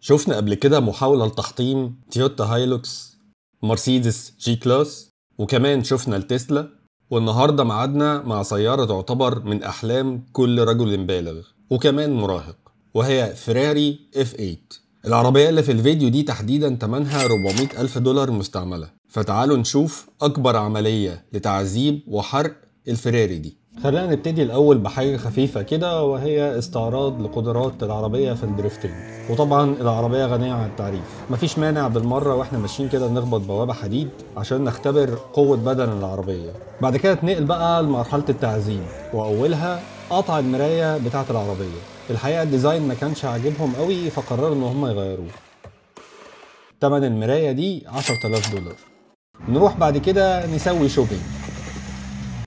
شفنا قبل كده محاولة لتحطيم تويوتا هايلوكس مرسيدس جي كلاس وكمان شفنا التسلا والنهارده ميعادنا مع سيارة تعتبر من أحلام كل رجل بالغ وكمان مراهق وهي فراري اف 8 العربية اللي في الفيديو دي تحديدا تمنها 400 ألف دولار مستعملة فتعالوا نشوف أكبر عملية لتعذيب وحرق الفيراري دي خلينا نبتدي الأول بحاجة خفيفة كده وهي استعراض لقدرات العربية في الدريفتنج وطبعا العربية غنية عن التعريف مفيش مانع بالمرة واحنا ماشيين كده نخبط بوابة حديد عشان نختبر قوة بدن العربية بعد كده اتنقل بقى لمرحلة التعذيب وأولها قطع المراية بتاعة العربية الحقيقة الديزاين ما كانش عاجبهم قوي فقرروا إن هم يغيروه تمن المراية دي 10000 دولار نروح بعد كده نسوي شوبينج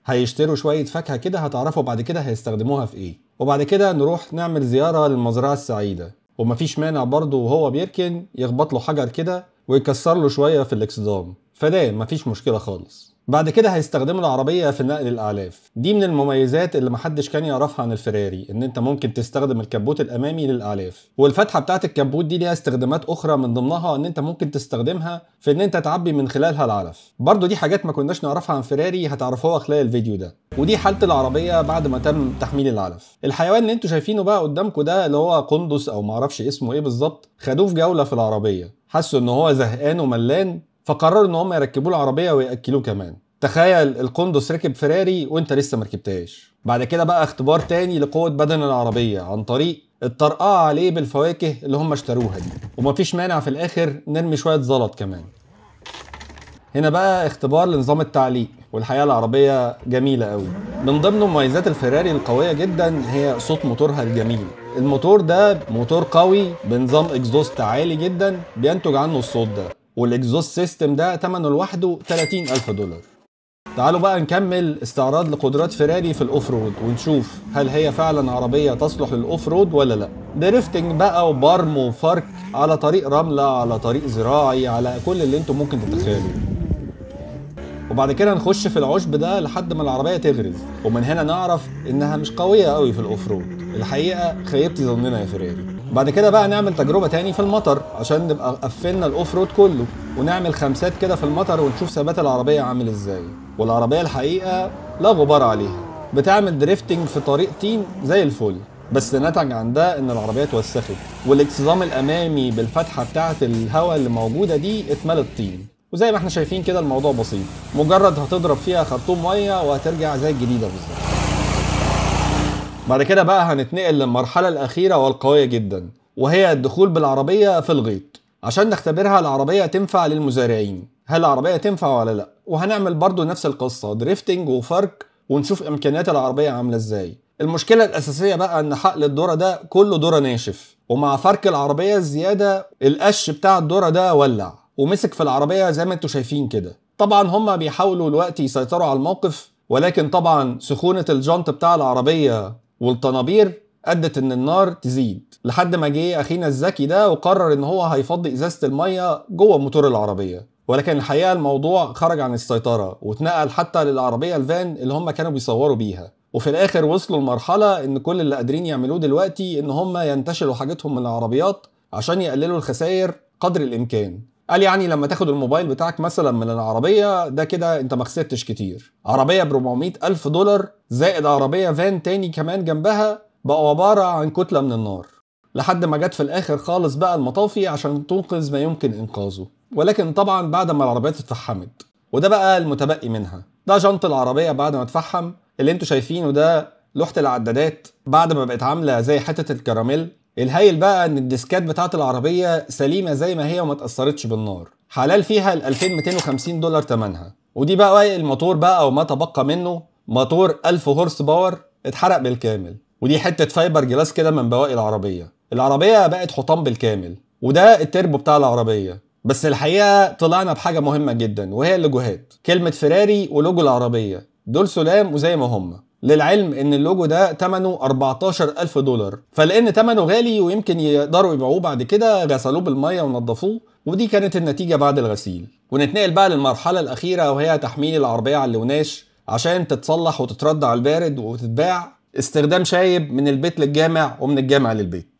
هيشتروا شويه فاكهه كده هتعرفوا بعد كده هيستخدموها في ايه وبعد كده نروح نعمل زياره للمزرعه السعيده ومفيش مانع برضه وهو بيركن يخبط له حجر كده ويكسر له شويه في الاكسدام فده مفيش مشكله خالص بعد كده هيستخدموا العربية في نقل الأعلاف دي من المميزات اللي محدش كان يعرفها عن الفراري إن أنت ممكن تستخدم الكبوت الأمامي للأعلاف والفتحة بتاعت الكبوت دي ليها استخدامات أخرى من ضمنها إن أنت ممكن تستخدمها في إن أنت تعبي من خلالها العلف برضو دي حاجات ما كناش نعرفها عن فراري هتعرفوها خلال الفيديو ده ودي حالة العربية بعد ما تم تحميل العلف الحيوان اللي انتوا شايفينه بقى قدامكم ده اللي هو قندس أو معرفش اسمه إيه بالظبط خدوه في جولة في العربية حسوا ان هو زهقان وملان فقرروا ان هم يركبوا العربيه وياكلوه كمان تخيل القندس ركب فيراري وانت لسه مركبتهاش بعد كده بقى اختبار تاني لقوه بدن العربيه عن طريق الطرقعه عليه بالفواكه اللي هم اشتروها دي ومفيش مانع في الاخر نرمي شويه زلط كمان هنا بقى اختبار لنظام التعليق والحقيقه العربيه جميله قوي من ضمن مميزات الفيراري القويه جدا هي صوت موتورها الجميل الموتور ده موتور قوي بنظام اكزوست عالي جدا بينتج عنه الصوت ده والاكزوست سيستم ده ثمنه لوحده 30000 دولار تعالوا بقى نكمل استعراض لقدرات فيراري في الاوف رود ونشوف هل هي فعلا عربيه تصلح للاوف رود ولا لا دريفتنج بقى وبرم وفرك على طريق رمله على طريق زراعي على كل اللي انتم ممكن تتخيلوه وبعد كده نخش في العشب ده لحد ما العربيه تغرز ومن هنا نعرف انها مش قويه قوي في الاوف رود الحقيقه خيبتي ظننا يا فيراري بعد كده بقى نعمل تجربه تاني في المطر عشان نبقى قفلنا الاوف رود كله ونعمل خمسات كده في المطر ونشوف ثبات العربيه عامل ازاي والعربيه الحقيقه لا غبار عليها بتعمل دريفتنج في طريق تين زي الفل بس نتج عن ده ان العربيه اتوسخت والاكتظام الامامي بالفتحه بتاعه الهواء اللي موجوده دي اتملت طين وزي ما احنا شايفين كده الموضوع بسيط مجرد هتضرب فيها خرطوم ميه وهترجع زي الجديده بالظبط بعد كده بقى هنتنقل للمرحلة الأخيرة والقوية جدا وهي الدخول بالعربية في الغيط عشان نختبرها العربية تنفع للمزارعين هل العربية تنفع ولا لا وهنعمل برضو نفس القصة دريفتنج وفرك ونشوف إمكانيات العربية عاملة إزاي المشكلة الأساسية بقى إن حقل الدورة ده كله دورة ناشف ومع فرك العربية الزيادة القش بتاع الدورة ده ولع ومسك في العربية زي ما انتوا شايفين كده طبعا هما بيحاولوا الوقت يسيطروا على الموقف ولكن طبعا سخونة الجنط بتاع العربية والطنابير ادت ان النار تزيد لحد ما جه اخينا الذكي ده وقرر ان هو هيفضي ازازه الميه جوه موتور العربيه ولكن الحقيقه الموضوع خرج عن السيطره واتنقل حتى للعربيه الفان اللي هم كانوا بيصوروا بيها وفي الاخر وصلوا لمرحله ان كل اللي قادرين يعملوه دلوقتي ان هم ينتشلوا حاجتهم من العربيات عشان يقللوا الخسائر قدر الامكان قال يعني لما تاخد الموبايل بتاعك مثلا من العربيه ده كده انت ما خسرتش كتير عربيه ب الف دولار زائد عربيه فان تاني كمان جنبها بقوا عباره عن كتله من النار لحد ما جت في الاخر خالص بقى المطافي عشان تنقذ ما يمكن انقاذه ولكن طبعا بعد ما العربيات اتفحمت وده بقى المتبقي منها ده جنط العربيه بعد ما اتفحم اللي انتوا شايفينه ده لوحه العدادات بعد ما بقت عامله زي حته الكراميل الهايل بقى ان الديسكات بتاعه العربيه سليمه زي ما هي وما اتاثرتش بالنار حلال فيها ال 2250 دولار تمنها ودي بقى الموتور بقى او ما تبقى منه موتور 1000 هورس باور اتحرق بالكامل ودي حته فايبر جلاس كده من بواقي العربيه العربيه بقت حطام بالكامل وده التربو بتاع العربيه بس الحقيقه طلعنا بحاجه مهمه جدا وهي اللوجوهات كلمه فيراري ولوجو العربيه دول سلام وزي ما هم للعلم ان اللوجو ده 14 14000 دولار فلان تمنه غالي ويمكن يقدروا يبيعوه بعد كده غسلوه بالميه ونضفوه ودي كانت النتيجه بعد الغسيل ونتنقل بقى للمرحله الاخيره وهي تحميل العربيه على اللوناش عشان تتصلح وتترد على البارد وتتباع استخدام شايب من البيت للجامع ومن الجامع للبيت